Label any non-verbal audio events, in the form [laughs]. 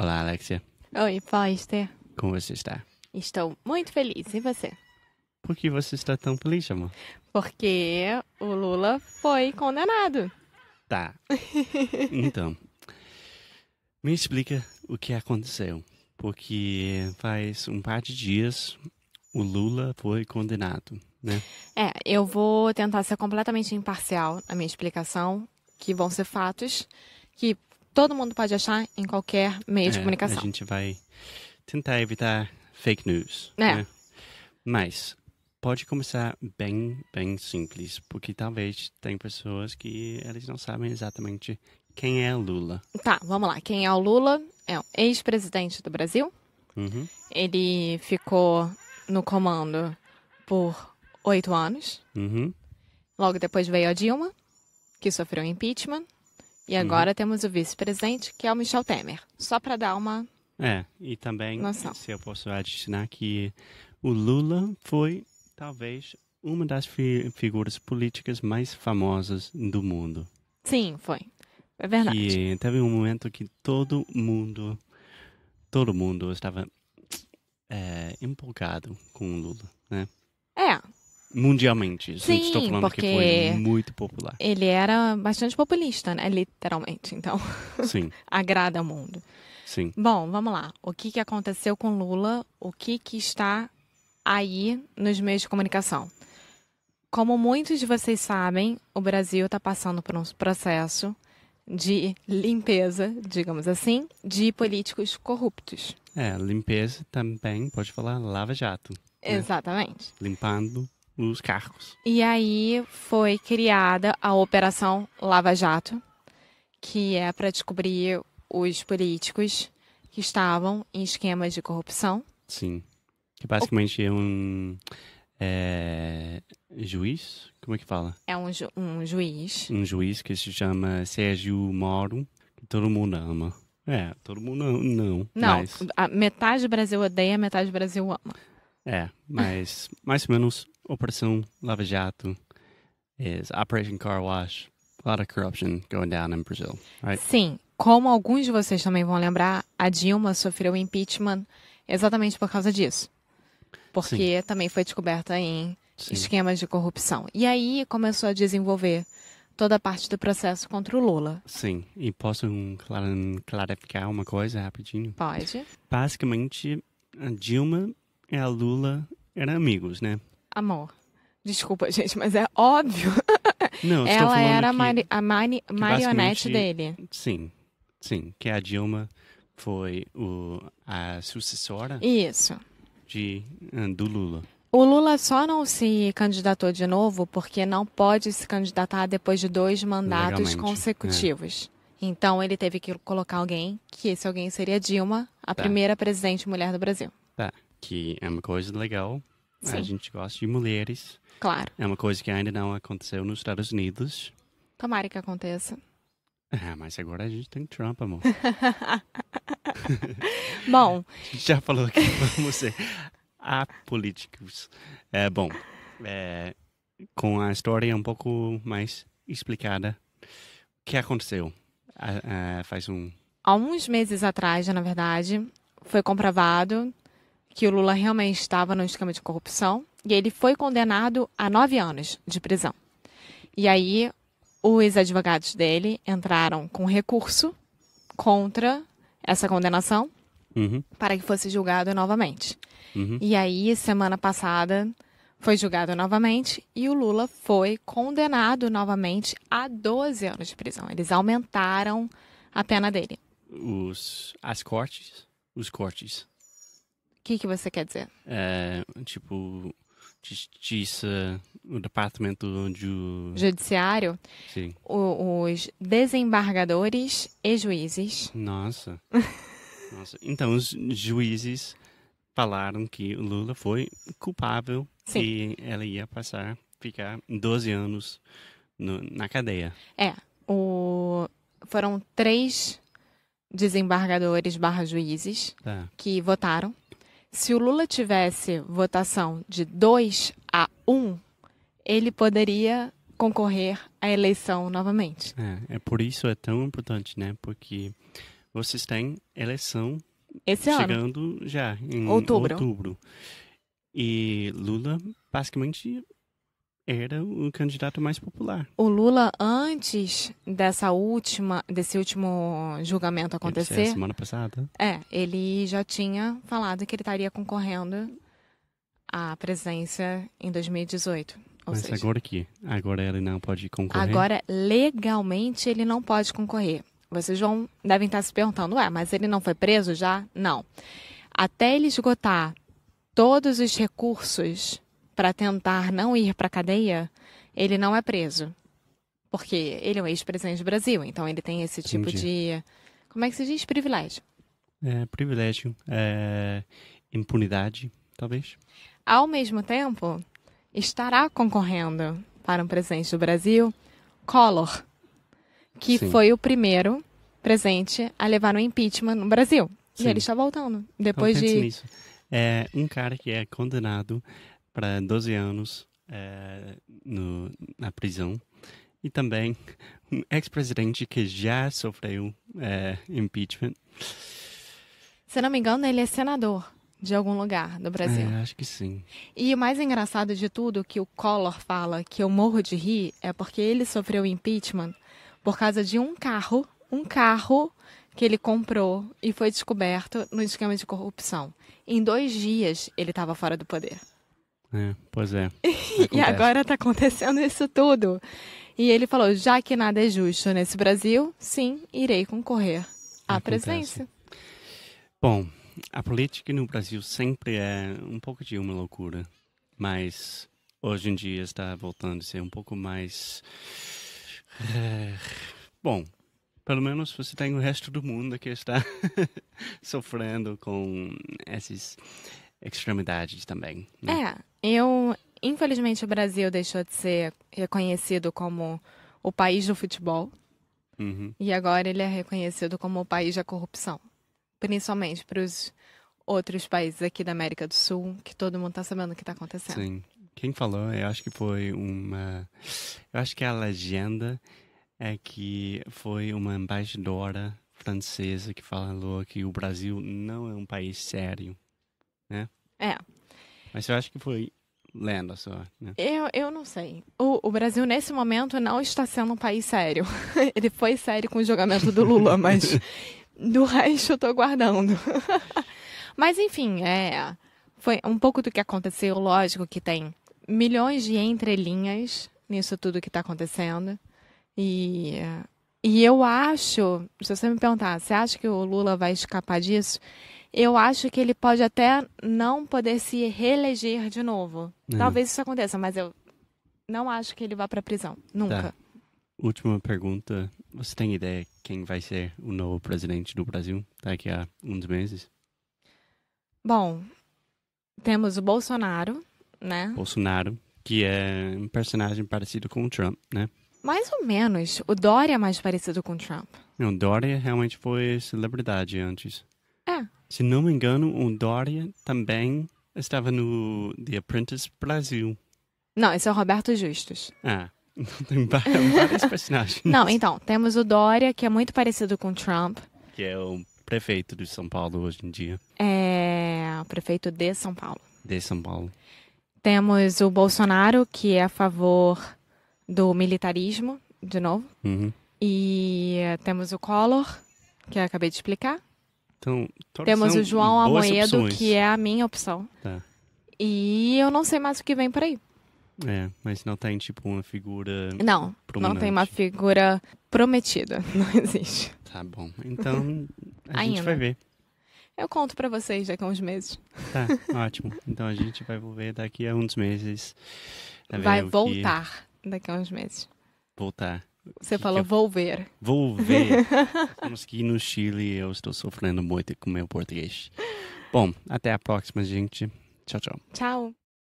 Olá, Alexia. Oi, Foster. Como você está? Estou muito feliz. E você? Por que você está tão feliz, amor? Porque o Lula foi condenado. Tá. [laughs] Então, me explica o que aconteceu. Porque faz um par de dias o Lula foi condenado, né? É, eu vou tentar ser completamente imparcial na minha explicação, que vão ser fatos que todo mundo pode achar em qualquer meio é, de comunicação. A gente vai tentar evitar fake news. É. Né? Mas pode começar bem, bem simples, porque talvez tem pessoas que eles não sabem exatamente quem é o Lula. Tá, vamos lá. Quem é o Lula? É o ex-presidente do Brasil. Uhum. Ele ficou no comando por oito anos. Uhum. Logo depois veio a Dilma, que sofreu impeachment. E uhum. agora uhum. temos o vice-presidente, que é o Michel Temer. Só para dar uma. É, e também, noção. se eu posso adicionar, que o Lula foi talvez uma das fi figuras políticas mais famosas do mundo. Sim, foi. É verdade. E teve um momento que todo mundo, todo mundo estava é, empolgado com o Lula, né? É, mundialmente. Sim, estou falando porque que foi muito popular. Ele era bastante populista, né? Literalmente, então. Sim. [laughs] agrada ao mundo. Sim. Bom, vamos lá. O que, que aconteceu com Lula? O que, que está aí nos meios de comunicação? Como muitos de vocês sabem, o Brasil está passando por um processo de limpeza, digamos assim, de políticos corruptos. É, limpeza também pode falar lava-jato. Né? Exatamente. Limpando os cargos. E aí foi criada a Operação Lava Jato, que é para descobrir os políticos que estavam em esquemas de corrupção. Sim. Que basicamente é um é, juiz, como é que fala? É um, ju um juiz. Um juiz que se chama Sérgio Moro, que todo mundo ama. É, todo mundo não. Não, não mas... metade do Brasil odeia, metade do Brasil ama. É, mas mais ou menos Operação Lava Jato is Operation Car Wash. A lot of corruption going down in Brazil, right? Sim, como alguns de vocês também vão lembrar, a Dilma sofreu impeachment exatamente por causa disso. Porque Sim. também foi descoberta em Sim. esquemas de corrupção. E aí começou a desenvolver toda a parte do processo contra o Lula. Sim, e posso clarificar uma coisa rapidinho? Pode. Basicamente, a Dilma e a Lula eram amigos, né? Amor. Desculpa, [laughs] gente, mas é óbvio. Não, Ela era que, a, marionete dele. Sim, sim. Que a Dilma foi o, a sucessora. Isso. De, hum, do Lula. O Lula só não se candidatou de novo porque não pode se candidatar depois de dois mandatos Legalmente, é. consecutivos. É. Então ele teve que colocar alguém, que esse alguém seria Dilma, a tá. primeira presidente mulher do Brasil. Tá. Que é uma coisa legal é, Sim. A gente gosta de mulheres. Claro. É uma coisa que ainda não aconteceu nos Estados Unidos. Tomara que aconteça. [laughs] Ah, mas agora a gente tem Trump, amor. [laughs] bom. [laughs] A gente já falou que vamos ser apolíticos. É, bom, é, com a história um pouco mais explicada, o que aconteceu? Ah, ah, faz um. Há uns meses atrás, na verdade, foi comprovado que o Lula realmente estava no esquema de corrupção e ele foi condenado a nove anos de prisão. E aí, os advogados dele entraram com recurso contra essa condenação uhum. para que fosse julgado novamente. Uhum. E aí, semana passada, foi julgado novamente e o Lula foi condenado novamente a 12 anos de prisão. Eles aumentaram a pena dele. Os, as cortes? Os cortes que, que você quer dizer? É, tipo, justiça, o departamento do judiciário, Sim. O, os desembargadores e juízes. Nossa. [laughs] Nossa. Então os juízes falaram que o Lula foi culpável Sim. e ela ia passar ficar 12 anos no, na cadeia. É, o foram três desembargadores/juízes tá. que votaram se o Lula tivesse votação de 2 a 1, ele poderia concorrer à eleição novamente. É, é por isso é tão importante, né? Porque vocês têm eleição Esse chegando ano. já em outubro. outubro. E Lula basicamente era o candidato mais popular. O Lula, antes dessa última, desse último julgamento acontecer. Ele, é, semana passada. É, ele já tinha falado que ele estaria concorrendo à presidência em 2018. Ou Mas seja, agora que? Agora ele não pode concorrer? Agora, legalmente, ele não pode concorrer. Vocês vão, devem estar se perguntando, ué, mas ele não foi preso já? Não. Até ele esgotar todos os recursos para tentar não ir para a cadeia, ele não é preso. Porque ele é um ex-presidente do Brasil, então ele tem esse tipo de. Como é que se diz? Privilégio. É, privilégio. É, impunidade, talvez. Ao mesmo tempo, estará concorrendo para um presidente do Brasil Collor, que Sim. foi o primeiro presente a levar um impeachment no Brasil. Sim. E ele está voltando. Depois de. Nisso. É, um cara que é condenado para 12 anos é, no, na prisão e também um ex-presidente que já sofreu é, impeachment. Se não me engano, ele é senador de algum lugar do Brasil. É, acho que sim. E o mais engraçado de tudo que o Collor fala que eu morro de rir é porque ele sofreu impeachment por causa de um carro, um carro que ele comprou e foi descoberto no esquema de corrupção. Em dois dias ele estava fora do poder. É, pois é. [laughs] e agora está acontecendo isso tudo. E ele falou: já que nada é justo nesse Brasil, sim, irei concorrer à Acontece. presidência. Bom, a política no Brasil sempre é um pouco de uma loucura, mas hoje em dia está voltando a ser um pouco mais. É, bom, pelo menos você tem o resto do mundo que está [laughs] sofrendo com essas extremidades também. Né? É, eu, infelizmente, o Brasil deixou de ser reconhecido como o país do futebol. Uhum. E agora ele é reconhecido como o país da corrupção. Principalmente para os outros países aqui da América do Sul, que todo mundo está sabendo o que está acontecendo. Sim. Quem falou, eu acho que foi uma. Eu acho que a legenda é que foi uma embaixadora francesa que falou que o Brasil não é um país sério, né? É. Mas eu acho que foi lenda só. Né? Eu, eu não sei. O, o Brasil, nesse momento, não está sendo um país sério. [laughs] Ele foi sério com o julgamento do Lula, [laughs] mas do resto eu estou guardando. [laughs] mas enfim, é. Foi um pouco do que aconteceu, lógico que tem milhões de entrelinhas nisso tudo que está acontecendo. E, e eu acho, se você me perguntar, você acha que o Lula vai escapar disso? eu acho que ele pode até não poder se reeleger de novo. É. Talvez isso aconteça, mas eu não acho que ele vá para prisão. Nunca. Tá. Última pergunta. Você tem ideia quem vai ser o novo presidente do Brasil daqui a uns meses? Bom, temos o Bolsonaro, né? Bolsonaro, que é um personagem parecido com o Trump, né? Mais ou menos. O Dória é mais parecido com o Trump. Não, Dória realmente foi celebridade antes. É. Se não me engano, o Dória também estava no The Apprentice Brasil. Não, esse é o Roberto Justus. Ah. [laughs] Tem vários personagens. Não, então, temos o Dória, que é muito parecido com o Trump. Que é o prefeito de São Paulo hoje em dia. É, o prefeito de São Paulo. De São Paulo. Temos o Bolsonaro, que é a favor do militarismo, de novo. Uhum. E temos o Collor, que eu acabei de explicar. Então, Temos o João Amoedo, opções. que é a minha opção. Tá. E eu não sei mais o que vem por aí. É, mas não tem tá tipo uma figura. Não, prominente. não tem uma figura prometida. [laughs] Não existe. Tá bom. Então a gente vai ver. Eu conto para vocês daqui a uns meses. Tá, ótimo. Então a gente vai ver daqui a uns meses. vai voltar que... daqui a uns meses. Voltar. Você falou, vou ver. Vou ver. [laughs] Vamos que no Chile eu estou sofrendo muito com meu português. Bom, até a próxima, gente. Tchau, tchau. Tchau.